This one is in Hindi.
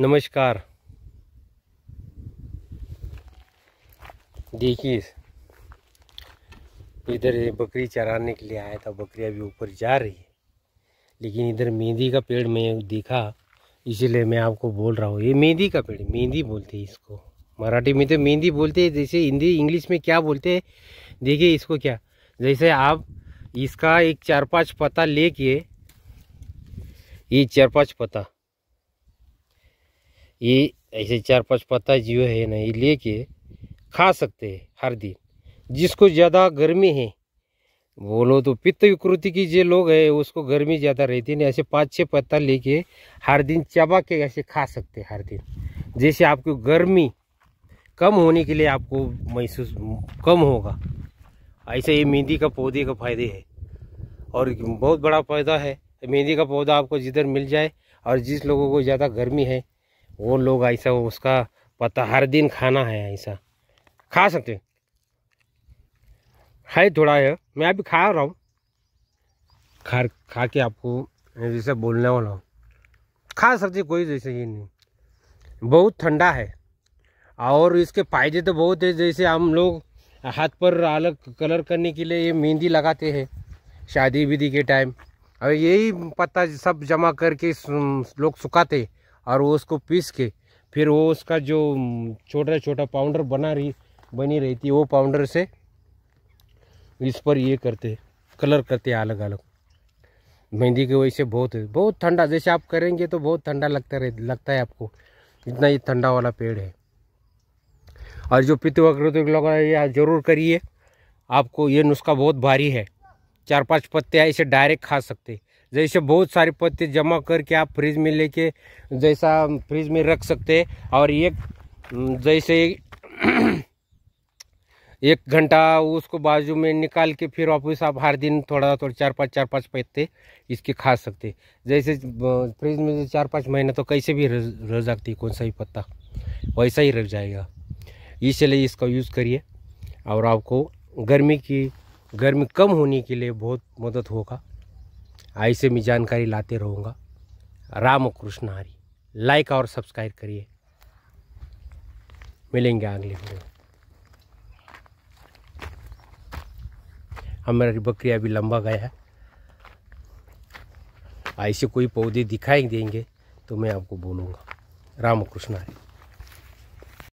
नमस्कार देखिए इधर बकरी चराने के लिए आया था बकरी अभी ऊपर जा रही है लेकिन इधर मेहंदी का पेड़ मैं देखा इसीलिए मैं आपको बोल रहा हूँ ये मेहंदी का पेड़ मेहंदी बोलते हैं इसको मराठी में तो मेहंदी बोलते हैं जैसे हिंदी इंग्लिश में क्या बोलते हैं देखिए इसको क्या जैसे आप इसका एक चार पांच पत्ता लेके ये चार पांच पत्ता ये ऐसे चार पांच पत्ता जो है ना ये लेके खा सकते हैं हर दिन जिसको ज़्यादा गर्मी है बोलो तो पित्त विकृति की जो लोग है उसको गर्मी ज़्यादा रहती है ना ऐसे पाँच छः पत्ता लेके हर दिन चबा के ऐसे खा सकते हर दिन जैसे आपको गर्मी कम होने के लिए आपको महसूस कम होगा ऐसे ये मेहंदी का पौधे का फायदे है और बहुत बड़ा फायदा है मेहंदी का पौधा आपको जिधर मिल जाए और जिस लोगों को ज़्यादा गर्मी है वो लोग ऐसा उसका पता हर दिन खाना है ऐसा खा सकते है थोड़ा है मैं अभी खा रहा हूँ खा खा के आपको जैसे बोलने वाला हूँ खा सकते कोई जैसे ये नहीं बहुत ठंडा है और इसके फायदे तो बहुत है जैसे हम लोग हाथ पर अलग कलर करने के लिए ये मेहंदी लगाते हैं शादी विधि के टाइम और यही पत्ता सब जमा करके लोग सुखाते और वो उसको पीस के फिर वो उसका जो छोटा छोटा पाउडर बना रही बनी रहती वो पाउडर से इस पर ये करते कलर करते अलग अलग मेहंदी के वजह से बहुत बहुत ठंडा जैसे आप करेंगे तो बहुत ठंडा लगता रह, लगता है आपको इतना ये ठंडा वाला पेड़ है और जो पितृकृत लोग ये ज़रूर करिए आपको ये नुस्खा बहुत भारी है चार पांच पत्ते ऐसे डायरेक्ट खा सकते जैसे बहुत सारे पत्ते जमा करके आप फ्रिज में लेके जैसा फ्रिज में रख सकते हैं और एक हम्म, जैसे एक घंटा उसको बाजू में निकाल के फिर वापस आप हर दिन थोड़ा थोड़ा चार पाँच चार पाँच पत्ते इसके खा सकते जैसे फ्रिज में चार पाँच महीना तो कैसे भी रह जाती कौन सा ही पत्ता वैसा ही रह जाएगा इसलिए इसका यूज़ करिए और आपको गर्मी की गर्मी कम होने के लिए बहुत मदद होगा ऐसे में जानकारी लाते रहूँगा राम कृष्ण हरी लाइक और सब्सक्राइब करिए मिलेंगे अगले वीडियो हमारी बकरी अभी लंबा गया है ऐसे कोई पौधे दिखाई देंगे तो मैं आपको बोलूँगा राम कृष्ण हरी